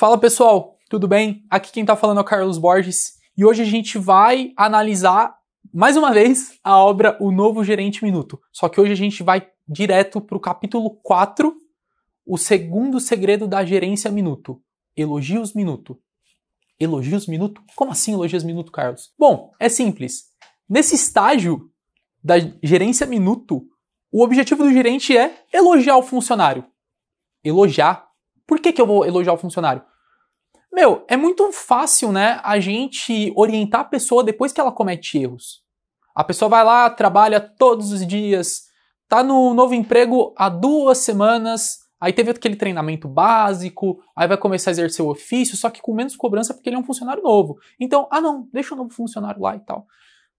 Fala pessoal, tudo bem? Aqui quem tá falando é o Carlos Borges e hoje a gente vai analisar mais uma vez a obra O Novo Gerente Minuto. Só que hoje a gente vai direto para o capítulo 4, o segundo segredo da gerência minuto. Elogios minuto. Elogios minuto? Como assim elogios minuto, Carlos? Bom, é simples. Nesse estágio da gerência minuto, o objetivo do gerente é elogiar o funcionário. Elogiar por que, que eu vou elogiar o funcionário? Meu, é muito fácil, né, a gente orientar a pessoa depois que ela comete erros. A pessoa vai lá, trabalha todos os dias, tá no novo emprego há duas semanas, aí teve aquele treinamento básico, aí vai começar a exercer o ofício, só que com menos cobrança porque ele é um funcionário novo. Então, ah não, deixa o novo funcionário lá e tal.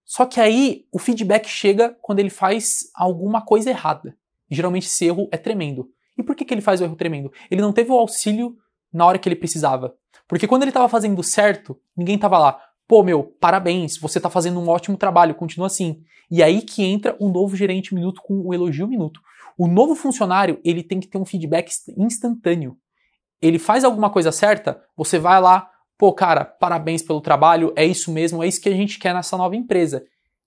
Só que aí o feedback chega quando ele faz alguma coisa errada. Geralmente esse erro é tremendo. E por que, que ele faz o erro tremendo? Ele não teve o auxílio na hora que ele precisava. Porque quando ele estava fazendo certo, ninguém estava lá. Pô, meu, parabéns, você está fazendo um ótimo trabalho, continua assim. E aí que entra o um novo gerente minuto com o elogio minuto. O novo funcionário, ele tem que ter um feedback instantâneo. Ele faz alguma coisa certa, você vai lá, pô, cara, parabéns pelo trabalho, é isso mesmo, é isso que a gente quer nessa nova empresa.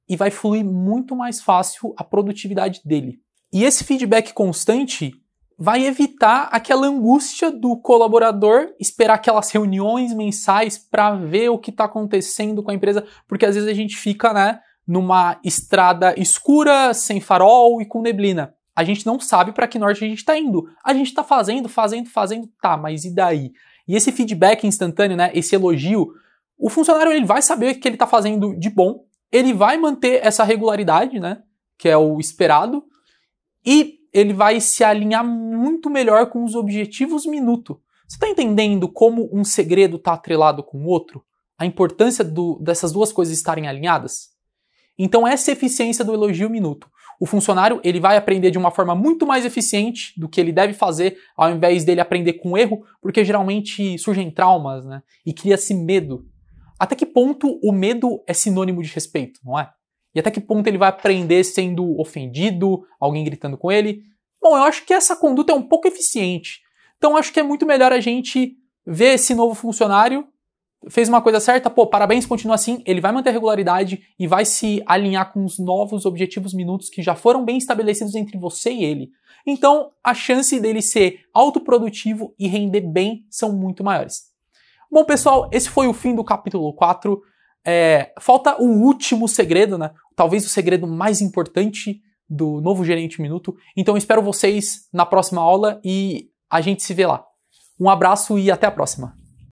E vai fluir muito mais fácil a produtividade dele. E esse feedback constante vai evitar aquela angústia do colaborador esperar aquelas reuniões mensais para ver o que está acontecendo com a empresa, porque às vezes a gente fica, né, numa estrada escura, sem farol e com neblina. A gente não sabe para que norte a gente está indo. A gente está fazendo, fazendo, fazendo, tá, mas e daí? E esse feedback instantâneo, né, esse elogio, o funcionário ele vai saber que ele está fazendo de bom, ele vai manter essa regularidade, né, que é o esperado, e ele vai se alinhar muito melhor com os objetivos minuto. Você está entendendo como um segredo está atrelado com o outro? A importância do, dessas duas coisas estarem alinhadas? Então essa é a eficiência do elogio minuto. O funcionário ele vai aprender de uma forma muito mais eficiente do que ele deve fazer, ao invés dele aprender com erro, porque geralmente surgem traumas, né? E cria-se medo. Até que ponto o medo é sinônimo de respeito, não é? E até que ponto ele vai aprender sendo ofendido, alguém gritando com ele? Bom, eu acho que essa conduta é um pouco eficiente. Então acho que é muito melhor a gente ver esse novo funcionário fez uma coisa certa, pô, parabéns, continua assim, ele vai manter a regularidade e vai se alinhar com os novos objetivos minutos que já foram bem estabelecidos entre você e ele. Então, a chance dele ser autoprodutivo e render bem são muito maiores. Bom, pessoal, esse foi o fim do capítulo 4. É, falta o último segredo, né? Talvez o segredo mais importante do novo Gerente Minuto. Então espero vocês na próxima aula e a gente se vê lá. Um abraço e até a próxima.